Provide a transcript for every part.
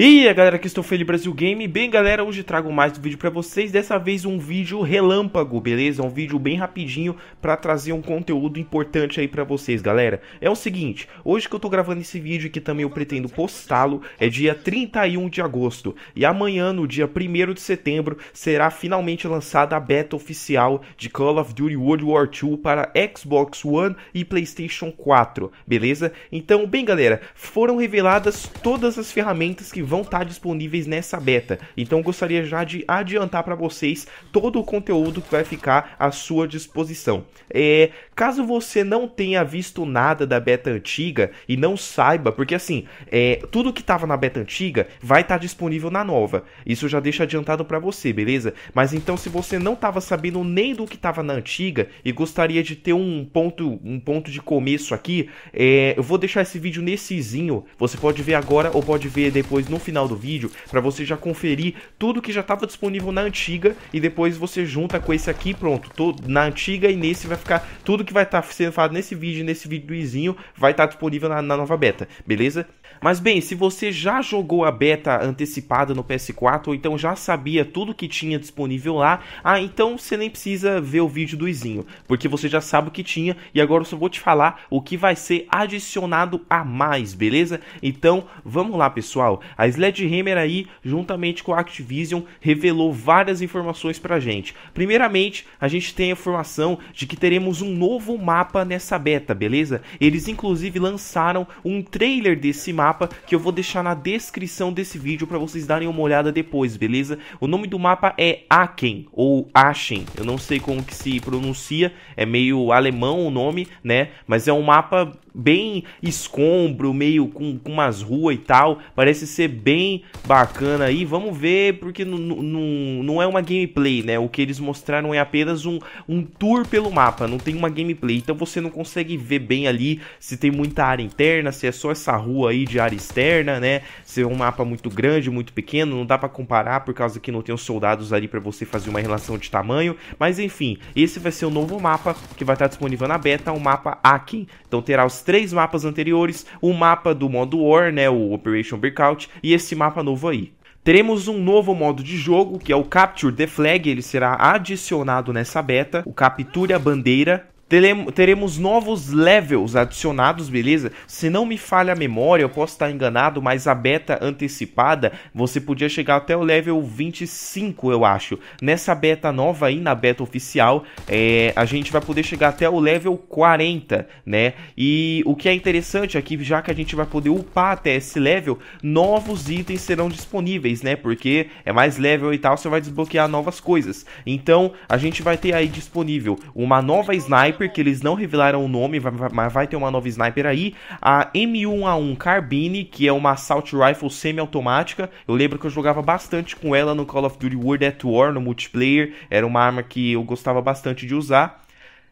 E aí galera, aqui estou Felipe Brasil Game, bem galera, hoje trago mais um vídeo para vocês, dessa vez um vídeo relâmpago, beleza? Um vídeo bem rapidinho para trazer um conteúdo importante aí para vocês galera. É o seguinte, hoje que eu tô gravando esse vídeo que também eu pretendo postá-lo, é dia 31 de agosto. E amanhã, no dia 1 de setembro, será finalmente lançada a beta oficial de Call of Duty World War II para Xbox One e Playstation 4, beleza? Então, bem galera, foram reveladas todas as ferramentas que vão estar disponíveis nessa beta. Então gostaria já de adiantar para vocês todo o conteúdo que vai ficar à sua disposição. É, caso você não tenha visto nada da beta antiga e não saiba, porque assim, é, tudo que estava na beta antiga vai estar disponível na nova. Isso já deixa adiantado para você, beleza? Mas então se você não estava sabendo nem do que estava na antiga e gostaria de ter um ponto, um ponto de começo aqui, é, eu vou deixar esse vídeo nesse Você pode ver agora ou pode ver depois no no final do vídeo para você já conferir tudo que já estava disponível na antiga e depois você junta com esse aqui, pronto, na antiga e nesse vai ficar tudo que vai estar tá sendo falado nesse vídeo, nesse vídeo do Izinho, vai estar tá disponível na, na nova beta, beleza? Mas bem, se você já jogou a beta antecipada no PS4 ou então já sabia tudo que tinha disponível lá, ah, então você nem precisa ver o vídeo do Izinho, porque você já sabe o que tinha e agora eu só vou te falar o que vai ser adicionado a mais, beleza? Então, vamos lá, pessoal. A Sledgehammer aí, juntamente com a Activision, revelou várias informações pra gente. Primeiramente, a gente tem a informação de que teremos um novo mapa nessa beta, beleza? Eles inclusive lançaram um trailer desse mapa que eu vou deixar na descrição desse vídeo para vocês darem uma olhada depois, beleza? O nome do mapa é Aken ou Achen, eu não sei como que se pronuncia, é meio alemão o nome, né? Mas é um mapa bem escombro, meio com, com umas ruas e tal. Parece ser bem bacana aí. Vamos ver, porque não é uma gameplay, né? O que eles mostraram é apenas um, um tour pelo mapa, não tem uma gameplay. Então você não consegue ver bem ali se tem muita área interna, se é só essa rua aí de área externa, né? Se é um mapa muito grande, muito pequeno, não dá para comparar por causa que não tem os soldados ali para você fazer uma relação de tamanho. Mas enfim, esse vai ser o novo mapa que vai estar disponível na beta, o mapa Akin. Então terá os três mapas anteriores, o mapa do modo War, né, o Operation Breakout, e esse mapa novo aí. Teremos um novo modo de jogo, que é o Capture the Flag, ele será adicionado nessa beta, o Capture a Bandeira, Teremos novos levels adicionados, beleza? Se não me falha a memória, eu posso estar enganado, mas a beta antecipada, você podia chegar até o level 25, eu acho. Nessa beta nova aí, na beta oficial, é, a gente vai poder chegar até o level 40, né? E o que é interessante aqui, é já que a gente vai poder upar até esse level, novos itens serão disponíveis, né? Porque é mais level e tal, você vai desbloquear novas coisas. Então, a gente vai ter aí disponível uma nova sniper, sniper, que eles não revelaram o nome, mas vai ter uma nova sniper aí. A M1A1 Carbine, que é uma Assault Rifle semi-automática. Eu lembro que eu jogava bastante com ela no Call of Duty World at War, no multiplayer. Era uma arma que eu gostava bastante de usar.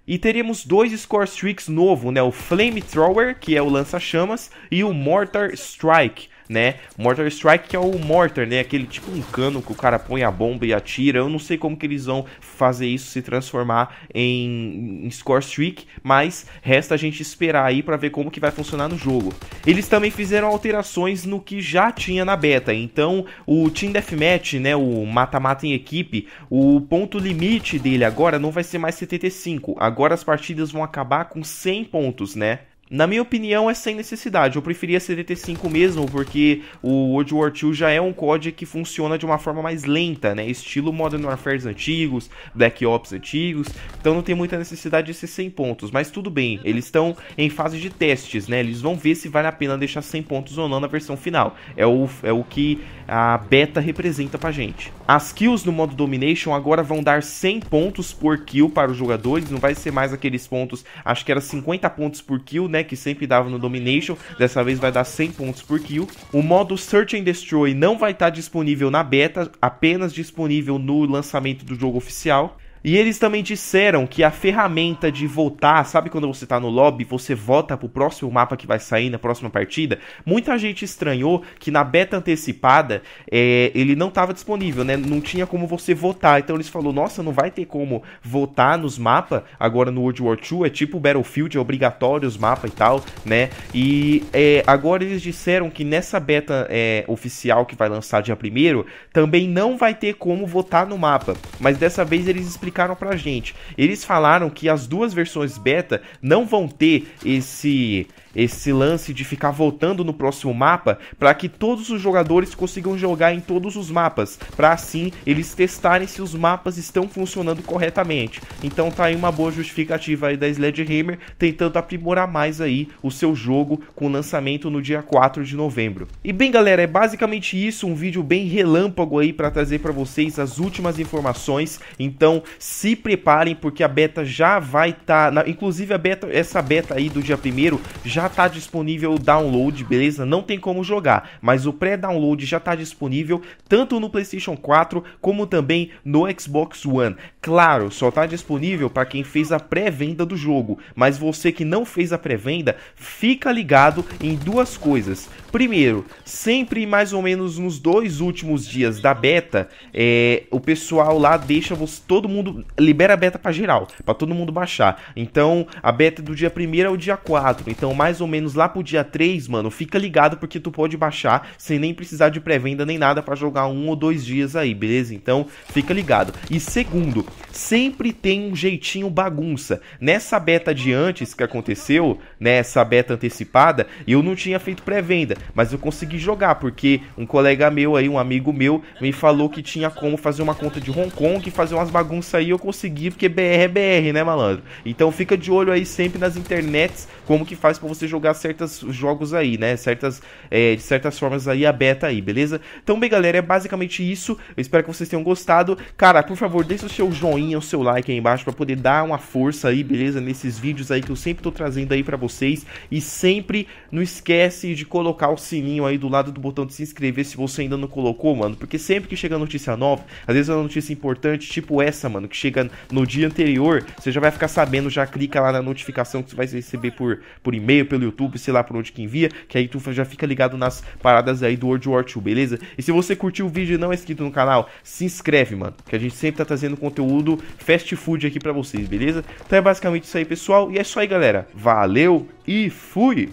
E teremos dois Score Streaks novo, né? O Flamethrower, que é o lança-chamas, e o Mortar Strike né? Mortar Strike, que é o mortar, né? Aquele tipo um cano que o cara põe a bomba e atira. Eu não sei como que eles vão fazer isso se transformar em, em Score Streak, mas resta a gente esperar aí para ver como que vai funcionar no jogo. Eles também fizeram alterações no que já tinha na beta, então o Team Deathmatch, né, o mata-mata em equipe, o ponto limite dele agora não vai ser mais 75, agora as partidas vão acabar com 100 pontos, né? Na minha opinião, é sem necessidade. Eu preferia CDT5 mesmo, porque o World War II já é um COD que funciona de uma forma mais lenta, né? Estilo Modern Warfare antigos, Black Ops antigos. Então não tem muita necessidade de ser 100 pontos. Mas tudo bem, eles estão em fase de testes, né? Eles vão ver se vale a pena deixar 100 pontos ou não na versão final. É o, é o que a beta representa pra gente. As kills no modo Domination agora vão dar 100 pontos por kill para os jogadores. Não vai ser mais aqueles pontos, acho que era 50 pontos por kill, né? né, que sempre dava no Domination, dessa vez vai dar 100 pontos por kill. O modo Search and Destroy não vai estar tá disponível na beta, apenas disponível no lançamento do jogo oficial. E eles também disseram que a ferramenta de votar, sabe quando você tá no lobby, você vota pro próximo mapa que vai sair na próxima partida? Muita gente estranhou que na beta antecipada é, ele não tava disponível, né? Não tinha como você votar. Então eles falaram, nossa, não vai ter como votar nos mapas agora no World War II, é tipo Battlefield, é obrigatório os mapas e tal, né? E é, agora eles disseram que nessa beta é, oficial que vai lançar dia primeiro também não vai ter como votar no mapa. Mas dessa vez eles explicaram explicaram pra gente. Eles falaram que as duas versões beta não vão ter esse esse lance de ficar voltando no próximo mapa para que todos os jogadores consigam jogar em todos os mapas, para assim eles testarem se os mapas estão funcionando corretamente. Então tá aí uma boa justificativa aí da Sledgehammer tentando aprimorar mais aí o seu jogo com lançamento no dia 4 de novembro. E bem galera, é basicamente isso, um vídeo bem relâmpago aí para trazer para vocês as últimas informações. Então, se preparem porque a beta já vai estar, tá inclusive a beta, essa beta aí do dia 1 já está disponível o download, beleza? Não tem como jogar, mas o pré-download já está disponível tanto no PlayStation 4 como também no Xbox One. Claro, só está disponível para quem fez a pré-venda do jogo, mas você que não fez a pré-venda, fica ligado em duas coisas. Primeiro, sempre mais ou menos nos dois últimos dias da beta, é, o pessoal lá deixa você, todo mundo, libera a beta para geral, para todo mundo baixar. Então, a beta é do dia 1 ao dia 4, então mais ou menos lá pro dia 3, mano, fica ligado porque tu pode baixar sem nem precisar de pré-venda nem nada para jogar um ou dois dias aí, beleza? Então, fica ligado. E segundo, sempre tem um jeitinho bagunça. Nessa beta de antes que aconteceu, nessa né, beta antecipada, eu não tinha feito pré-venda, mas eu consegui jogar porque um colega meu aí, um amigo meu, me falou que tinha como fazer uma conta de Hong Kong e fazer umas bagunças aí, eu consegui porque BR é BR, né, malandro? Então fica de olho aí sempre nas internets como que faz para você jogar certos jogos aí, né? Certas é, de certas formas aí a beta aí, beleza? Então, bem, galera, é basicamente isso. Eu espero que vocês tenham gostado. Cara, por favor, deixa o seu joinha joinha, o seu like aí embaixo para poder dar uma força aí, beleza? Nesses vídeos aí que eu sempre tô trazendo aí para vocês e sempre não esquece de colocar o sininho aí do lado do botão de se inscrever se você ainda não colocou, mano, porque sempre que chega notícia nova, às vezes é uma notícia importante, tipo essa, mano, que chega no dia anterior, você já vai ficar sabendo, já clica lá na notificação que você vai receber por, por e-mail, pelo YouTube, sei lá por onde que envia, que aí tu já fica ligado nas paradas aí do World War 2, beleza? E se você curtiu o vídeo e não é inscrito no canal, se inscreve, mano, que a gente sempre tá trazendo conteúdo fast food aqui para vocês, beleza? Então é basicamente isso aí, pessoal. E é isso aí, galera. Valeu e fui!